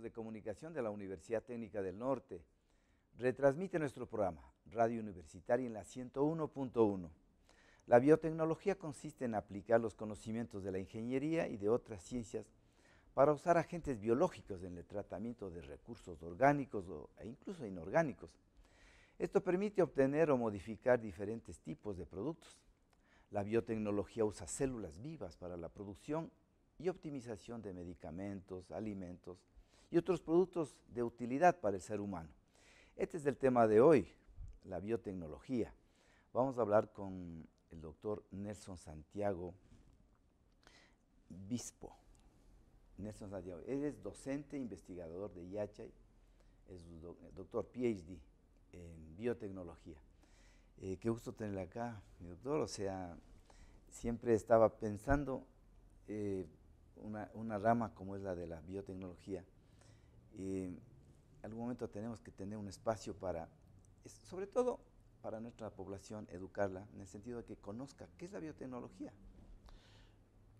de comunicación de la Universidad Técnica del Norte. Retransmite nuestro programa, Radio Universitaria en la 101.1. La biotecnología consiste en aplicar los conocimientos de la ingeniería y de otras ciencias para usar agentes biológicos en el tratamiento de recursos orgánicos e incluso inorgánicos. Esto permite obtener o modificar diferentes tipos de productos. La biotecnología usa células vivas para la producción y optimización de medicamentos, alimentos, y otros productos de utilidad para el ser humano. Este es el tema de hoy, la biotecnología. Vamos a hablar con el doctor Nelson Santiago Bispo. Nelson Santiago, él es docente investigador de IHI, es doctor PhD en biotecnología. Eh, qué gusto tenerle acá, mi doctor. O sea, siempre estaba pensando eh, una, rama como es la de la biotecnología, eh, en algún momento tenemos que tener un espacio para, sobre todo para nuestra población, educarla, en el sentido de que conozca qué es la biotecnología.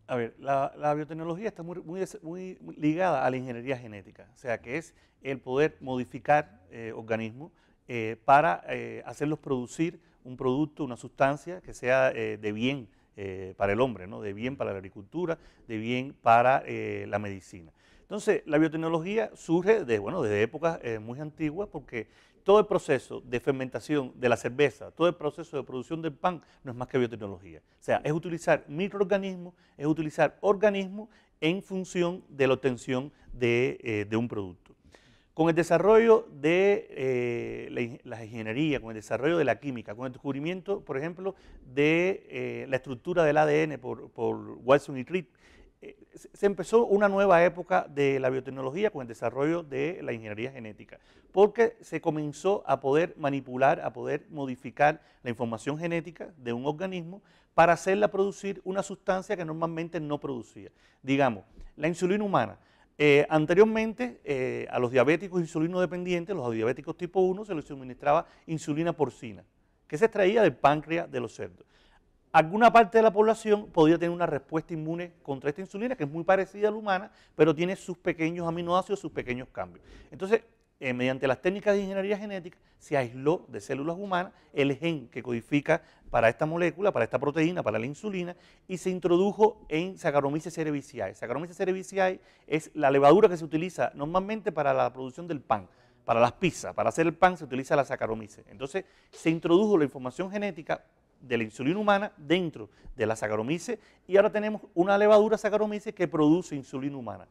A ver, la, biotecnología está muy, ligada a la ingeniería genética, o sea, que es el poder modificar eh, organismos eh, para hacerlos producir un producto, una sustancia que sea de bien para el hombre, de bien para la agricultura, de bien para la medicina. Entonces, la biotecnología surge de, bueno, desde épocas eh, muy antiguas porque todo el proceso de fermentación de la cerveza, todo el proceso de producción del pan, no es más que biotecnología. O sea, es utilizar microorganismos, es utilizar organismos en función de la obtención de, eh, un producto. Con el desarrollo de eh, la, ingeniería, con el desarrollo de la química, con el descubrimiento, por ejemplo, de la estructura del ADN por, por Watson y Crick, eh, se empezó una nueva época de la biotecnología con el desarrollo de la ingeniería genética, porque se comenzó a poder manipular, a poder modificar la información genética de un organismo para hacerla producir una sustancia que normalmente no producía. Digamos, la insulina humana. Eh, anteriormente, eh, a los diabéticos insulino dependientes, los diabéticos tipo 1, se les suministraba insulina porcina, que se extraía del páncreas de los cerdos alguna parte de la población podría tener una respuesta inmune contra esta insulina, que es muy parecida a la humana, pero tiene sus pequeños aminoácidos, sus pequeños cambios. Entonces, eh, mediante las técnicas de ingeniería genética, se aisló de células humanas el gen que codifica para esta molécula, para esta proteína, para la insulina, y se introdujo en Saccharomyces cerevisiae. Saccharomyces cerevisiae es la levadura que se utiliza normalmente para la producción del pan, para las pizzas, para hacer el pan se utiliza la Saccharomyces. Entonces, se introdujo la información genética de la insulina humana dentro de la sacaromice y ahora tenemos una levadura sacaromice que produce insulina humana.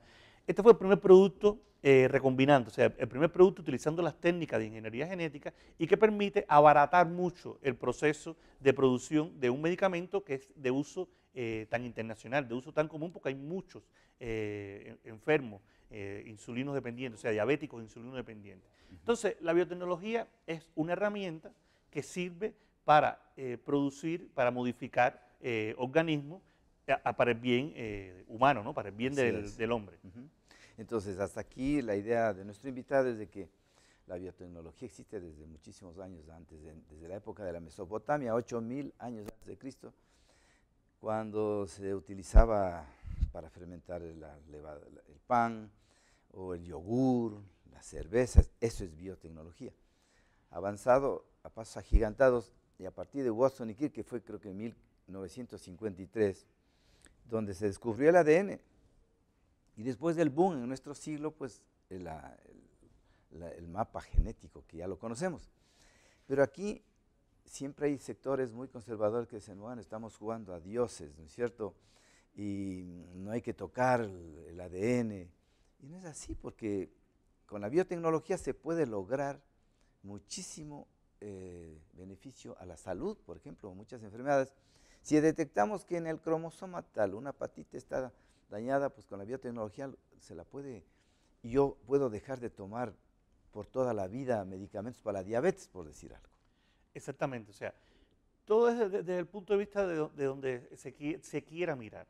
Este fue el primer producto eh, recombinando, o sea, el primer producto utilizando las técnicas de ingeniería genética y que permite abaratar mucho el proceso de producción de un medicamento que es de uso eh, tan internacional, de uso tan común, porque hay muchos eh, enfermos insulinos dependientes, o sea, diabéticos insulinos dependientes. Entonces, la biotecnología es una herramienta que sirve para eh, producir, para modificar eh, organismos eh, para el bien humano, ¿no? para el bien del, hombre. Entonces, hasta aquí la idea de nuestro invitado es de que la biotecnología existe desde muchísimos años antes, desde la época de la Mesopotamia, 8.000 años antes de Cristo, cuando se utilizaba para fermentar el pan o el yogur, las cervezas, eso es biotecnología. Avanzado a pasos agigantados y a partir de Watson y Crick, que fue creo que en 1953, donde se descubrió el ADN. Y después del boom en nuestro siglo, pues el mapa genético, que ya lo conocemos. Pero aquí siempre hay sectores muy conservadores que dicen, bueno, estamos jugando a dioses, ¿no es cierto? Y no hay que tocar el ADN. Y no es así, porque con la biotecnología se puede lograr muchísimo eh, beneficio a la salud, por ejemplo, muchas enfermedades. Si detectamos que en el cromosoma tal una patita está dañada, pues con la biotecnología se la puede, yo puedo dejar de tomar por toda la vida medicamentos para la diabetes, por decir algo. Exactamente, o sea, todo es desde, el punto de vista de, donde se quiera mirar.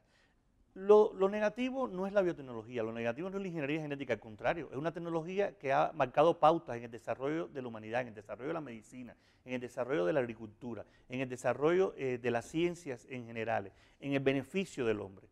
Lo, negativo no es la biotecnología, lo negativo no es la ingeniería genética, al contrario, es una tecnología que ha marcado pautas en el desarrollo de la humanidad, en el desarrollo de la medicina, en el desarrollo de la agricultura, en el desarrollo eh, de las ciencias en general, en el beneficio del hombre.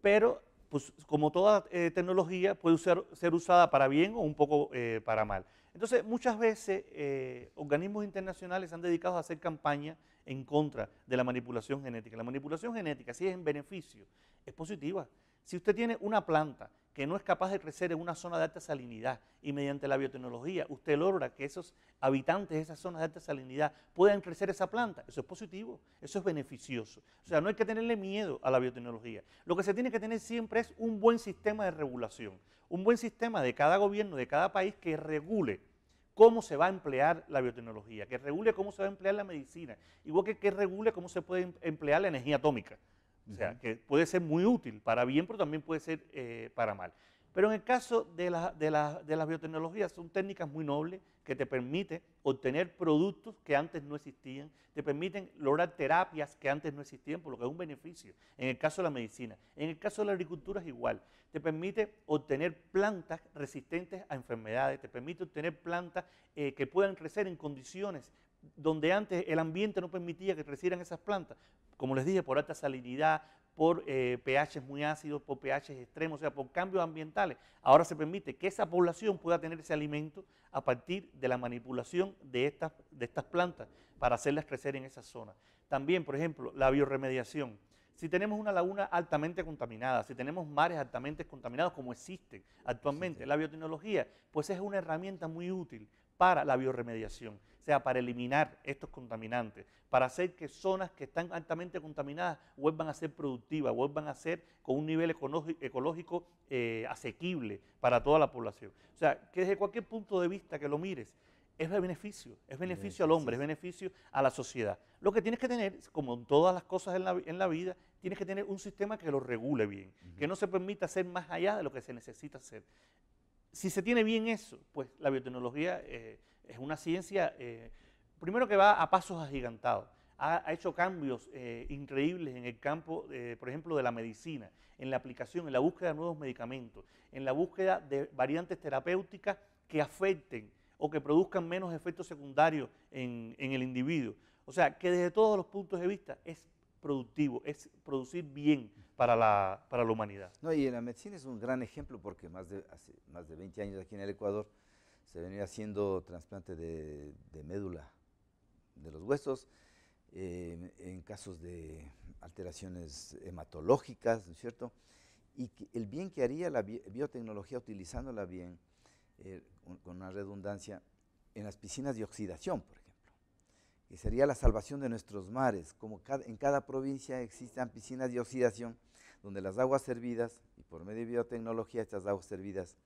Pero, pues, como toda eh, tecnología, puede ser, usada para bien o un poco eh, para mal. Entonces, muchas veces organismos internacionales han dedicado a hacer campañas en contra de la manipulación genética. La manipulación genética, si es en beneficio, es positiva. Si usted tiene una planta que no es capaz de crecer en una zona de alta salinidad y mediante la biotecnología usted logra que esos habitantes de esas zonas de alta salinidad puedan crecer esa planta, eso es positivo, eso es beneficioso. O sea, no hay que tenerle miedo a la biotecnología. Lo que se tiene que tener siempre es un buen sistema de regulación, un buen sistema de cada gobierno, de cada país que regule cómo se va a emplear la biotecnología, que regule cómo se va a emplear la medicina, igual que, que regule cómo se puede em, emplear la energía atómica. O sea, que puede ser muy útil para bien, pero también puede ser eh, para mal. Pero en el caso de, de, de las biotecnologías son técnicas muy nobles que te permiten obtener productos que antes no existían, te permiten lograr terapias que antes no existían, por lo que es un beneficio. En el caso de la medicina, en el caso de la agricultura es igual, te permite obtener plantas resistentes a enfermedades, te permite obtener plantas eh, que puedan crecer en condiciones donde antes el ambiente no permitía que crecieran esas plantas, como les dije, por alta salinidad, eh, por pH pHs muy ácidos, por pH extremos, o sea, por cambios ambientales. Ahora se permite que esa población pueda tener ese alimento a partir de la manipulación de estas, de estas plantas para hacerlas crecer en esa zona. También, por ejemplo, la bioremediación. Si tenemos una laguna altamente contaminada, si tenemos mares altamente contaminados como existen actualmente, la biotecnología, pues es una herramienta muy útil para la bioremediación, o sea, para eliminar estos contaminantes, para hacer que zonas que están altamente contaminadas vuelvan a ser productivas, vuelvan a ser con un nivel ecológico eh, asequible para toda la población. O sea, que desde cualquier punto de vista que lo mires, es de beneficio, es beneficio al hombre, es beneficio a la sociedad. Lo que tienes que tener, como en todas las cosas en la, vida, tienes que tener un sistema que lo regule bien, que no se permita hacer más allá de lo que se necesita hacer si se tiene bien eso, pues la biotecnología eh, es una ciencia, eh, primero que va a pasos agigantados, ha, hecho cambios eh, increíbles en el campo, por ejemplo, de la medicina, en la aplicación, en la búsqueda de nuevos medicamentos, en la búsqueda de variantes terapéuticas que afecten o que produzcan menos efectos secundarios en el individuo. O sea, que desde todos los puntos de vista es productivo, es producir bien, para la, para la humanidad. No, y la medicina es un gran ejemplo porque más de, hace más de 20 años aquí en el Ecuador se venía haciendo trasplante de, de médula de los huesos em, en casos de alteraciones hematológicas, ¿no es cierto? Y el bien que haría la biotecnología biotecnología utilizándola bien, eh, con una redundancia, en las piscinas de oxidación, por ejemplo que sería la salvación de nuestros mares, como en cada provincia existan piscinas de oxidación donde las aguas servidas y por medio de biotecnología estas aguas servidas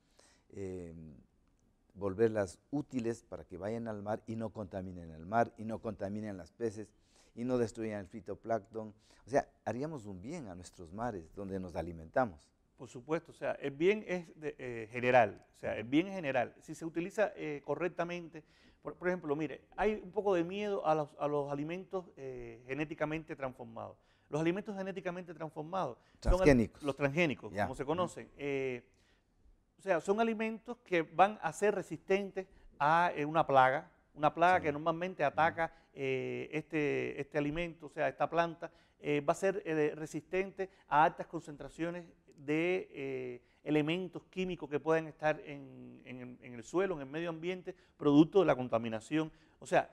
em, volverlas útiles para que vayan al mar y no contaminen el mar y no contaminen las peces y no destruyan el fitoplancton. O sea, haríamos un bien a nuestros mares donde nos alimentamos. Por supuesto, o sea, el bien es eh, general, o sea, el bien es general. Si se utiliza eh, correctamente, por, ejemplo, mire, hay un poco de miedo a los, alimentos eh, genéticamente transformados. Los alimentos genéticamente transformados. los transgénicos, como se conocen. Eh, o sea, son alimentos que van a ser resistentes a eh, una plaga, una plaga que normalmente ataca eh, este, este alimento, o sea, esta planta, va a ser resistente a altas concentraciones de elementos químicos que pueden estar en, en el suelo, en el medio ambiente, producto de la contaminación. O sea,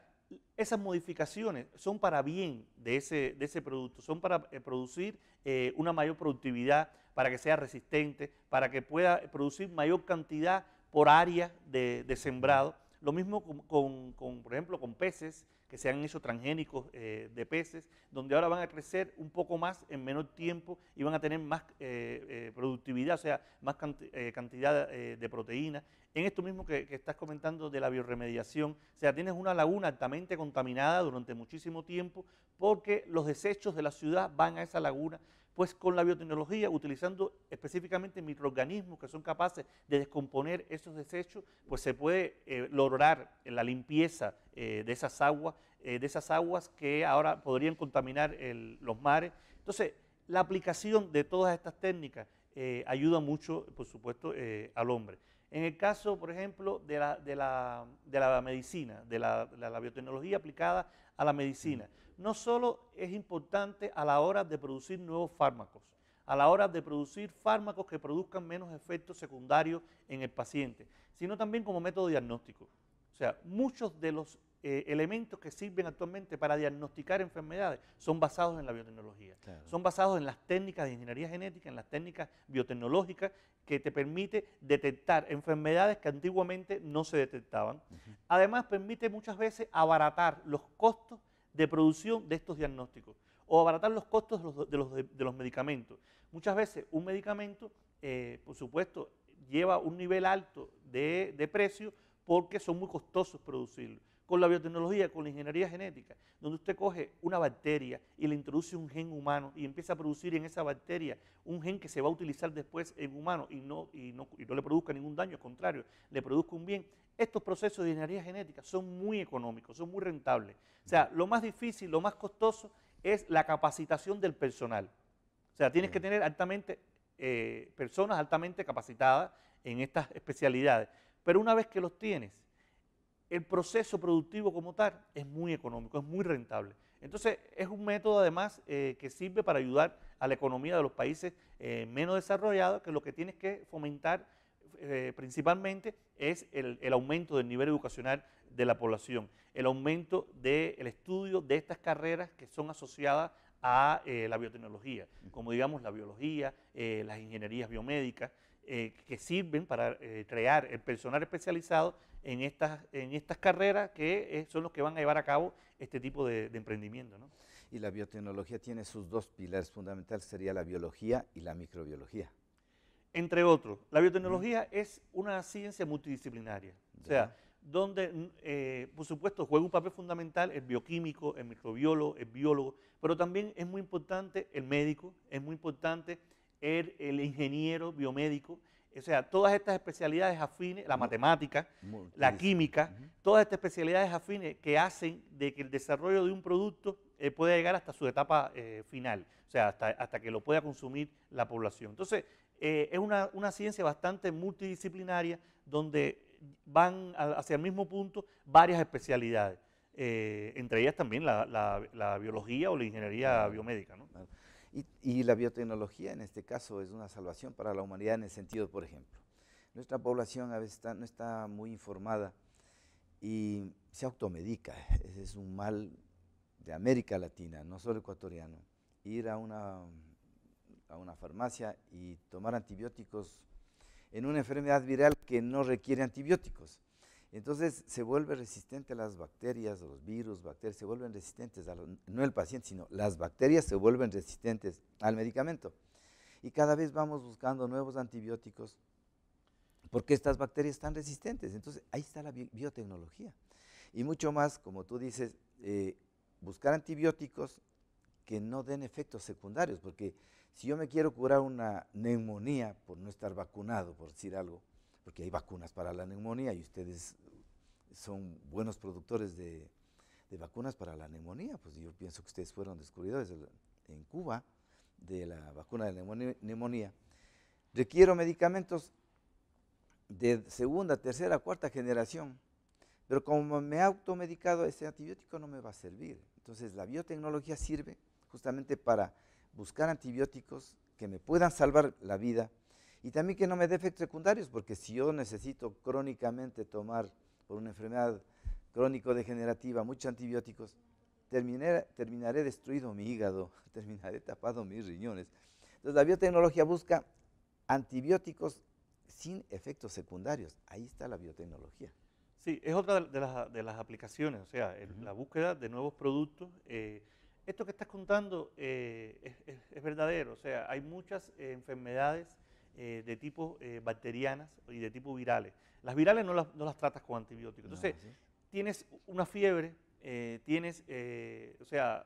esas modificaciones son para bien de ese, producto, son para eh, producir eh, una mayor productividad, para que sea resistente, para que pueda producir mayor cantidad por área de sembrado. Lo mismo con, por ejemplo, con peces que se han hecho transgénicos eh, de peces, donde ahora van a crecer un poco más en menor tiempo y van a tener más eh, eh, productividad, o sea, más cantidad de proteína. En esto mismo que, que estás comentando de la bioremediación, o sea, tienes una laguna altamente contaminada durante muchísimo tiempo porque los desechos de la ciudad van a esa laguna pues con la biotecnología, utilizando específicamente microorganismos que son capaces de descomponer esos desechos, pues se puede eh, lograr la limpieza eh, de, esas aguas, eh, de esas aguas que ahora podrían contaminar los mares. Entonces, la aplicación de todas estas técnicas ayuda mucho, por supuesto, al hombre. En el caso, por ejemplo, de la, medicina, de la, de la, biotecnología aplicada a la medicina, no solo es importante a la hora de producir nuevos fármacos, a la hora de producir fármacos que produzcan menos efectos secundarios en el paciente, sino también como método diagnóstico. O sea, muchos de los eh, elementos que sirven actualmente para diagnosticar enfermedades son basados en la biotecnología. Son basados en las técnicas de ingeniería genética, en las técnicas biotecnológicas que te permite detectar enfermedades que antiguamente no se detectaban. Además, permite muchas veces abaratar los costos de producción de estos diagnósticos o abaratar los costos de los, medicamentos. Muchas veces un medicamento, eh, por supuesto, lleva un nivel alto de, de precio porque son muy costosos producirlo con la biotecnología, con la ingeniería genética, donde usted coge una bacteria y le introduce un gen humano y empieza a producir en esa bacteria un gen que se va a utilizar después en humano y no, y no, le produzca ningún daño, al contrario, le produzca un bien. Estos procesos de ingeniería genética son muy económicos, son muy rentables. O sea, lo más difícil, lo más costoso es la capacitación del personal. O sea, tienes que tener altamente eh, personas altamente capacitadas en estas especialidades. Pero una vez que los tienes, el proceso productivo como tal es muy económico, es muy rentable. Entonces, es un método además eh, que sirve para ayudar a la economía de los países eh, menos desarrollados, que lo que tienes que fomentar eh, principalmente es el, aumento del nivel educacional de la población, el aumento del estudio de estas carreras que son asociadas a la biotecnología, como digamos la biología, las ingenierías biomédicas, que sirven para crear el personal especializado en estas, en estas carreras que eh, son los que van a llevar a cabo este tipo de, emprendimiento. ¿no? Y la biotecnología tiene sus dos pilares fundamentales, sería la biología y la microbiología. Entre otros, la biotecnología es una ciencia multidisciplinaria, o sea, donde, mm, eh, por supuesto, juega un papel fundamental el bioquímico, el microbiólogo, el biólogo, pero también es muy importante el médico, es muy importante el, el ingeniero biomédico, o sea, todas estas especialidades afines, la matemática, la química, todas estas especialidades afines que hacen de que el desarrollo de un producto eh, pueda llegar hasta su etapa eh, final, o sea, hasta, que lo pueda consumir la población. Entonces, eh, es una, ciencia bastante multidisciplinaria donde van hacia el mismo punto varias especialidades, entre ellas también la, la, biología o la ingeniería biomédica. ¿no? Y, la biotecnología en este caso es una salvación para la humanidad en el sentido, por ejemplo, nuestra población a veces no está muy informada y se automedica. es un mal de América Latina, no solo ecuatoriano. Ir a una, a una farmacia y tomar antibióticos en una enfermedad viral que no requiere antibióticos. Entonces se vuelve resistente a las bacterias, a los virus, bacterias, se vuelven resistentes, a no el paciente, sino las bacterias se vuelven resistentes al medicamento. Y cada vez vamos buscando nuevos antibióticos porque estas bacterias están resistentes. Entonces ahí está la biotecnología. Y mucho más, como tú dices, eh, buscar antibióticos que no den efectos secundarios, porque si yo me quiero curar una neumonía por no estar vacunado, por decir algo, porque hay vacunas para la neumonía y ustedes son buenos productores de, vacunas para la neumonía. Pues yo pienso que ustedes fueron descubridores en Cuba de la vacuna de la neumonía. Requiero medicamentos de segunda, tercera, cuarta generación, pero como me he automedicado, ese antibiótico no me va a servir. Entonces la biotecnología sirve justamente para buscar antibióticos que me puedan salvar la vida y también que no me dé efectos secundarios, porque si yo necesito crónicamente tomar por una enfermedad crónico-degenerativa muchos antibióticos, terminaré destruido mi hígado, terminaré tapado mis riñones. Entonces la biotecnología busca antibióticos sin efectos secundarios. Ahí está la biotecnología. Sí, es otra de las, de las aplicaciones, o sea, la búsqueda de nuevos productos. Eh, esto que estás contando eh, es, verdadero, o sea, hay muchas enfermedades eh, de tipo eh, bacterianas y de tipo virales. Las virales no las, tratas con antibióticos. Entonces, tienes una fiebre, eh, tienes, o sea,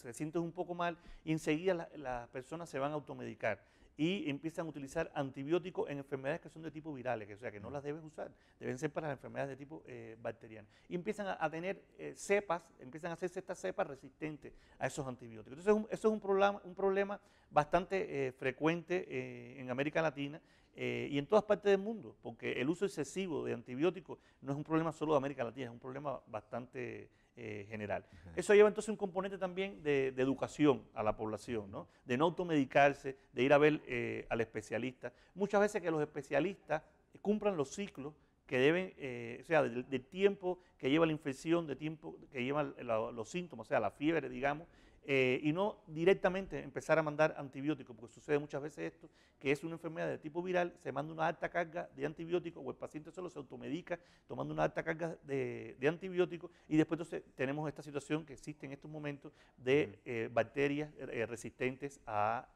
te sientes un poco mal y enseguida las personas se van a automedicar y empiezan a utilizar antibióticos en enfermedades que son de tipo virales, o sea que no mm. las deben usar, deben ser para las enfermedades de tipo eh, bacteriana. Y empiezan a, tener eh, cepas, empiezan a hacerse estas cepas resistentes a esos antibióticos. Entonces, eso es un problema, un problema bastante eh, frecuente eh, en América Latina y en todas partes del mundo, porque el uso excesivo de antibióticos no es un problema solo de América Latina, es un problema bastante eh, general. Eso lleva entonces un componente también de, educación a la población, ¿no? de no automedicarse, de ir a ver eh, al especialista. Muchas veces que los especialistas cumplan los ciclos que deben, eh, o sea, del, del, tiempo que lleva la infección, de tiempo que llevan los síntomas, o sea, la fiebre, digamos, eh, y no directamente empezar a mandar antibióticos, porque sucede muchas veces esto, que es una enfermedad de tipo viral, se manda una alta carga de antibióticos o el paciente solo se automedica tomando una alta carga de, antibióticos y después entonces tenemos esta situación que existe en estos momentos de eh, bacterias eh, resistentes a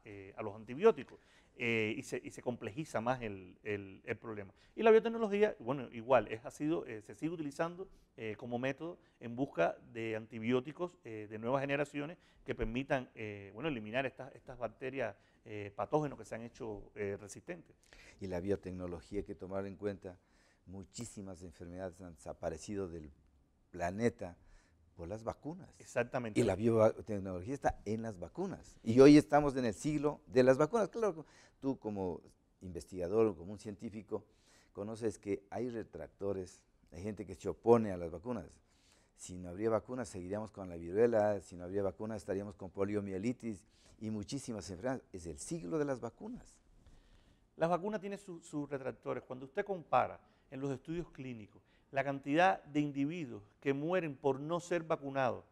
los antibióticos. Eh, y, se, complejiza más el, problema. Y la biotecnología, bueno, igual, sido, eh, se sigue utilizando eh, como método en busca de antibióticos de nuevas generaciones que permitan bueno, eliminar estas, estas bacterias patógenos que se han hecho resistentes. Y la biotecnología hay que tomar en cuenta, muchísimas enfermedades han desaparecido del planeta por las vacunas. Exactamente. Y la biotecnología está en las vacunas. Y hoy estamos en el siglo de las vacunas. Claro, tú como investigador o como un científico conoces que hay retractores, hay gente que se opone a las vacunas. Si no habría vacunas, seguiríamos con la viruela, si no habría vacunas, estaríamos con poliomielitis y muchísimas enfermedades. Es el siglo de las vacunas. Las vacunas tienen sus retractores. Cuando usted compara en los estudios clínicos, la cantidad de individuos que mueren por no ser vacunados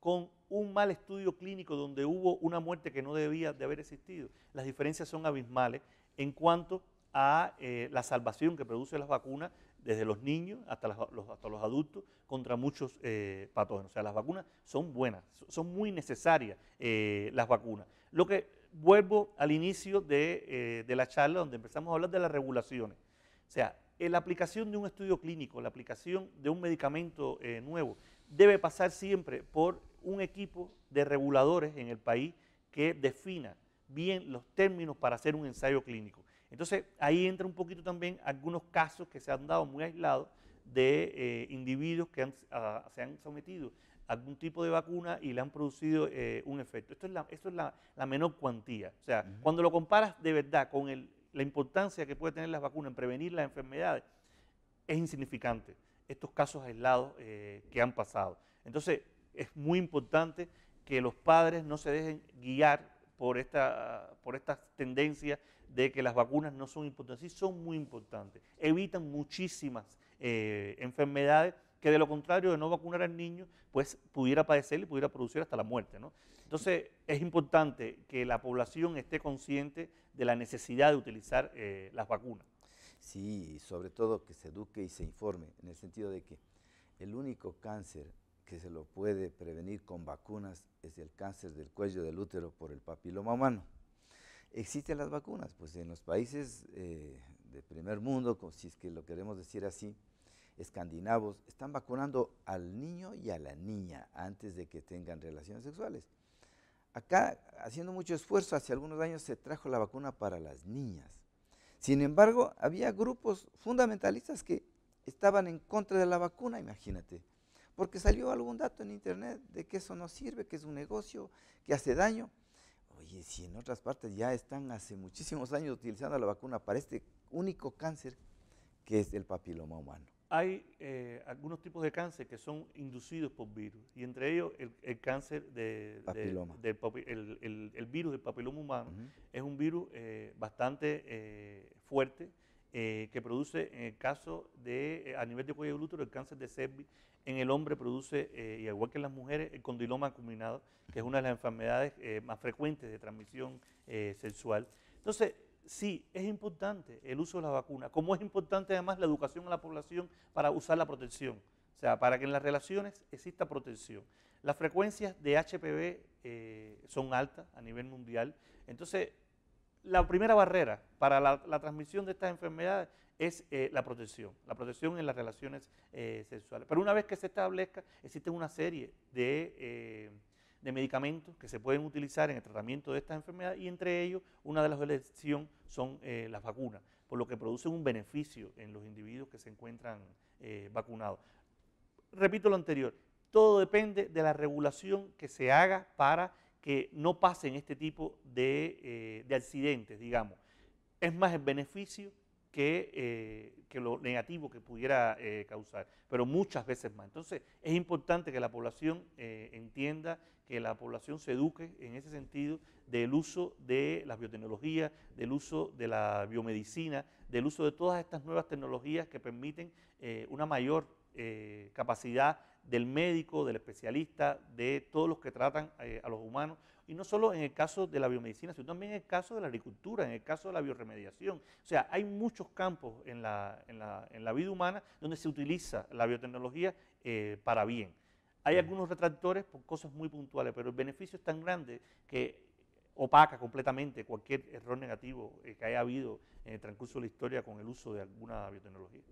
con un mal estudio clínico donde hubo una muerte que no debía de haber existido, las diferencias son abismales en cuanto a eh, la salvación que produce las vacunas desde los niños hasta, los, hasta los adultos contra muchos eh, patógenos. O sea, las vacunas son buenas, son muy necesarias eh, las vacunas. Lo que vuelvo al inicio de, de la charla donde empezamos a hablar de las regulaciones. O sea, la aplicación de un estudio clínico, la aplicación de un medicamento eh, nuevo, debe pasar siempre por un equipo de reguladores en el país que defina bien los términos para hacer un ensayo clínico. Entonces, ahí entra un poquito también algunos casos que se han dado muy aislados de eh, individuos que ah, se han sometido a algún tipo de vacuna y le han producido eh, un efecto. Esto es, la, menor cuantía. O sea, cuando lo comparas de verdad con el la importancia que puede tener las vacunas en prevenir las enfermedades es insignificante. Estos casos aislados eh, que han pasado. Entonces, es muy importante que los padres no se dejen guiar por esta, por tendencia de que las vacunas no son importantes. Sí, son muy importantes. Evitan muchísimas eh, enfermedades que de lo contrario de no vacunar al niño, pues pudiera padecer y pudiera producir hasta la muerte. ¿no? Entonces, es importante que la población esté consciente de la necesidad de utilizar eh, las vacunas. Sí, sobre todo que se eduque y se informe, en el sentido de que el único cáncer que se lo puede prevenir con vacunas es el cáncer del cuello del útero por el papiloma humano. Existen las vacunas, pues en los países eh, de primer mundo, si es que lo queremos decir así, escandinavos, están vacunando al niño y a la niña antes de que tengan relaciones sexuales. Acá, haciendo mucho esfuerzo, hace algunos años se trajo la vacuna para las niñas. Sin embargo, había grupos fundamentalistas que estaban en contra de la vacuna, imagínate, porque salió algún dato en internet de que eso no sirve, que es un negocio, que hace daño. Oye, si en otras partes ya están hace muchísimos años utilizando la vacuna para este único cáncer que es el papiloma humano. Hay eh, algunos tipos de cáncer que son inducidos por virus, y entre ellos el, cáncer de, el, virus del papiloma humano. Es un virus eh, bastante eh, fuerte que produce, en el caso de, a nivel de cuello del el cáncer de cervix. En el hombre produce, igual que en las mujeres, el condiloma acuminado, que es una de las enfermedades más frecuentes de transmisión sexual. Entonces, sí, es importante el uso de la vacuna, como es importante además la educación a la población para usar la protección, o sea, para que en las relaciones exista protección. Las frecuencias de HPV eh, son altas a nivel mundial, entonces la primera barrera para la, transmisión de estas enfermedades es eh, la protección, la protección en las relaciones eh, sexuales. Pero una vez que se establezca, existen una serie de de medicamentos que se pueden utilizar en el tratamiento de estas enfermedades y entre ellos una de las elecciones son eh, las vacunas, por lo que producen un beneficio en los individuos que se encuentran eh, vacunados. Repito lo anterior, todo depende de la regulación que se haga para que no pasen este tipo de, eh, accidentes, digamos. Es más el beneficio que, lo negativo que pudiera causar, pero muchas veces más. Entonces, es importante que la población entienda que la población se eduque en ese sentido del uso de las biotecnologías, del uso de la biomedicina, del uso de todas estas nuevas tecnologías que permiten eh, una mayor eh, capacidad del médico, del especialista, de todos los que tratan eh, a los humanos, y no solo en el caso de la biomedicina, sino también en el caso de la agricultura, en el caso de la bioremediación. O sea, hay muchos campos en la, en la, en la vida humana donde se utiliza la biotecnología para bien. Hay algunos retractores por cosas muy puntuales, pero el beneficio es tan grande que opaca completamente cualquier error negativo eh, que haya habido en el transcurso de la historia con el uso de alguna biotecnología.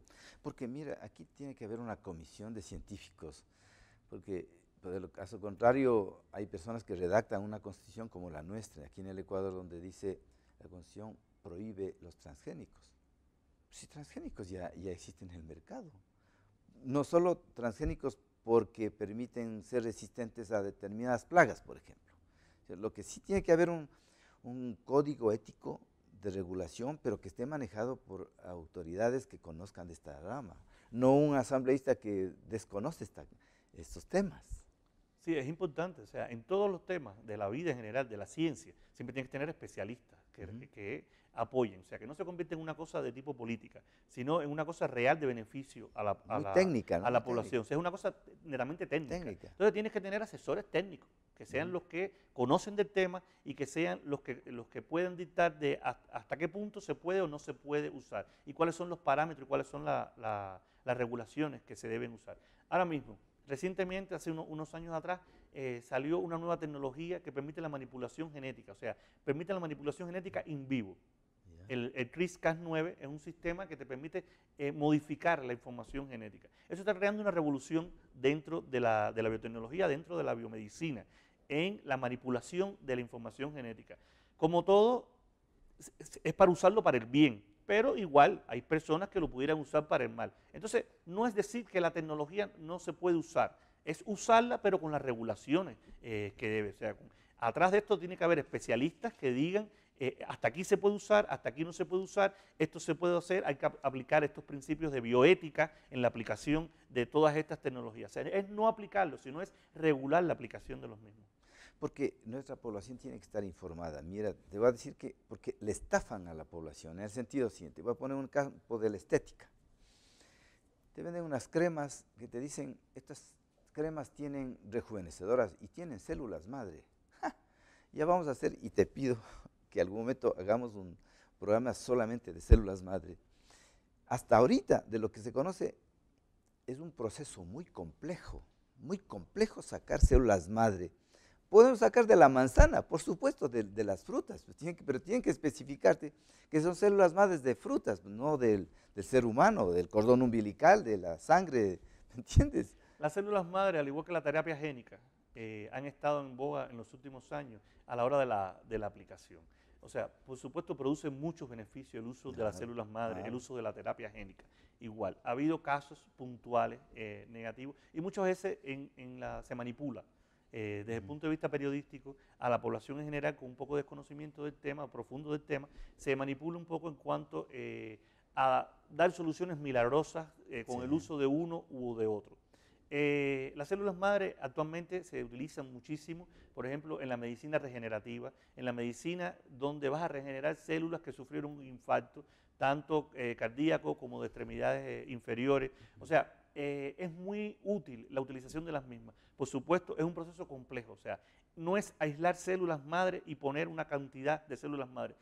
Porque mira, aquí tiene que haber una comisión de científicos, porque pues, de lo, contrario hay personas que redactan una constitución como la nuestra, aquí en el Ecuador, donde dice la constitución prohíbe los transgénicos. Si transgénicos ya, ya existen en el mercado, no solo transgénicos porque permiten ser resistentes a determinadas plagas, por ejemplo. lo que sí tiene que haber un, código ético de regulación, pero que esté manejado por autoridades que conozcan de esta rama, no un asambleísta que desconoce estos temas. Sí, es importante, o sea, en todos los temas de la vida en general, de la ciencia, siempre tiene que tener especialistas que, apoyen. O sea, que no se convierte en una cosa de tipo política, sino en una cosa real de beneficio a la, a la población. sea, es una cosa meramente técnica. Entonces tienes que tener asesores técnicos, que sean los que conocen del tema y que sean los que, los que puedan dictar de hasta qué punto se puede o no se puede usar y cuáles son los parámetros y cuáles son las regulaciones que se deben usar. Ahora mismo, recientemente, hace unos años atrás, eh, salió una nueva tecnología que permite la manipulación genética, o sea, permite la manipulación genética en vivo. El, el CRISPR-Cas9 es un sistema que te permite eh, modificar la información genética. Eso está creando una revolución dentro de la, biotecnología, dentro de la biomedicina, en la manipulación de la información genética. Como todo, es, es para usarlo para el bien, pero igual hay personas que lo pudieran usar para el mal. Entonces, no es decir que la tecnología no se puede usar, es usarla, pero con las regulaciones eh, que debe. O sea, atrás de esto tiene que haber especialistas que digan eh, hasta aquí se puede usar, hasta aquí no se puede usar, esto se puede hacer, hay que aplicar estos principios de bioética en la aplicación de todas estas tecnologías. es no aplicarlo, sino es regular la aplicación de los mismos. Porque nuestra población tiene que estar informada. Mira, te voy a decir que, porque le estafan a la población, en el sentido siguiente, voy a poner un campo de la estética. Te venden unas cremas que te dicen, estas cremas tienen rejuvenecedoras y tienen células madre. Ya vamos a hacer, y te pido que algún momento hagamos un programa solamente de células madre. Hasta ahorita, de lo que se conoce, es un proceso muy complejo, muy complejo sacar células madre. Podemos sacar de la manzana, por supuesto, de, las frutas, pues pero tienen, que, especificarte que son células madres de frutas, no del, del ser humano, del cordón umbilical, de la sangre, ¿me entiendes? Las células madre, al igual que la terapia génica, eh, han estado en boga en los últimos años a la hora de la, aplicación. O sea, por supuesto produce muchos beneficios el uso de las células madre, el uso de la terapia génica. Igual, ha habido casos puntuales eh, negativos y muchas veces en, la, se manipula eh, desde el punto de vista periodístico a la población en general con un poco de desconocimiento del tema, profundo del tema, se manipula un poco en cuanto a dar soluciones milagrosas con el uso de uno u de otro. Eh, las células madre actualmente se utilizan muchísimo, por ejemplo, en la medicina regenerativa, en la medicina donde vas a regenerar células que sufrieron un infarto, tanto eh, cardíaco como de extremidades eh, inferiores. O sea, es muy útil la utilización de las mismas. Por supuesto, es un proceso complejo, o sea, no es aislar células madre y poner una cantidad de células madre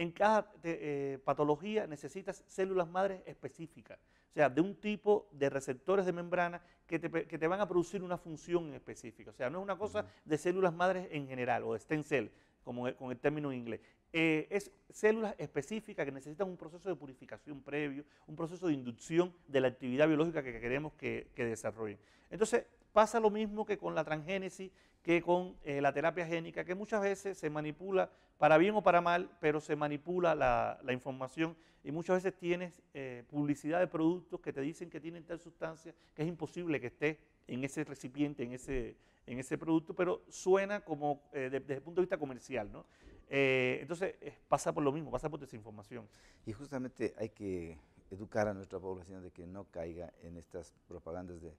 en cada eh, patología necesitas células madres específicas, o sea, de un tipo de receptores de membrana que te, van a producir una función específica. O sea, no es una cosa de células madres en general o de stem cell, como con el término en inglés. Eh, es células específicas que necesitan un proceso de purificación previo, un proceso de inducción de la actividad biológica que queremos que, desarrollen. Entonces, pasa lo mismo que con la transgénesis, que con eh, la terapia génica, que muchas veces se manipula para bien o para mal, pero se manipula la, información y muchas veces tienes eh, publicidad de productos que te dicen que tienen tal sustancia que es imposible que esté en ese recipiente, en ese, en ese producto, pero suena como desde el punto de vista comercial, ¿no? Eh, entonces eh, pasa por lo mismo, pasa por desinformación. Y justamente hay que educar a nuestra población de que no caiga en estas propagandas de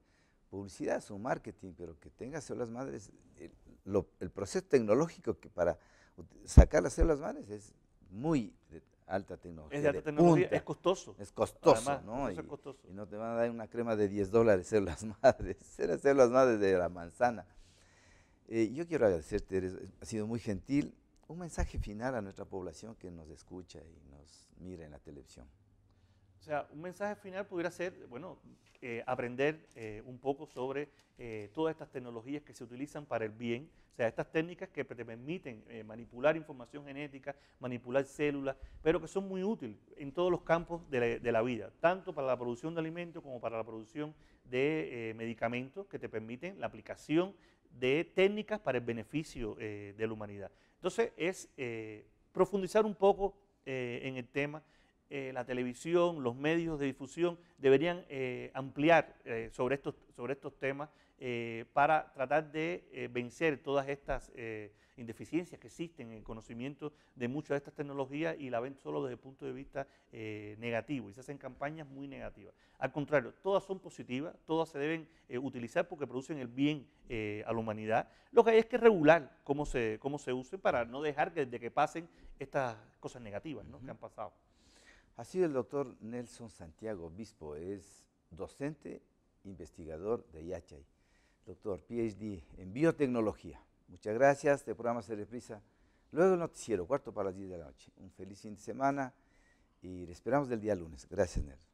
publicidad o marketing, pero que tenga células madres, el, proceso tecnológico que para sacar las células madres es muy de alta tecnología. Es costoso. Es costoso, ¿no? Y, no te van a dar una crema de 10 dólares células madres, seras células madres de la manzana. Eh, yo quiero agradecerte, ha has sido muy gentil, un mensaje final a nuestra población que nos escucha y nos mira en la televisión. O sea, un mensaje final pudiera ser, bueno, eh, aprender eh, un poco sobre eh, todas estas tecnologías que se utilizan para el bien, o sea, estas técnicas que te permiten manipular información genética, manipular células, pero que son muy útiles en todos los campos de la vida, tanto para la producción de alimentos como para la producción de medicamentos que te permiten la aplicación de técnicas para el beneficio de la humanidad. Entonces es eh, profundizar un poco eh, en el tema. Eh, la televisión, los medios de difusión deberían ampliar sobre, estos, sobre estos temas para tratar de vencer todas estas indeficiencias que existen en el conocimiento de muchas de estas tecnologías y la ven solo desde el punto de vista eh, negativo y se hacen campañas muy negativas. Al contrario, todas son positivas, todas se deben eh, utilizar porque producen el bien eh, a la humanidad. Lo que hay es que regular cómo se, cómo se usen para no dejar que, que pasen estas cosas negativas que han pasado. Ha sido el doctor Nelson Santiago Obispo es docente, investigador de IACHAI, doctor PhD en biotecnología. Muchas gracias. Este programa se reprisa luego el noticiero, cuarto para las 10 de la noche. Un feliz fin de semana y le esperamos del día lunes. Gracias, Nel.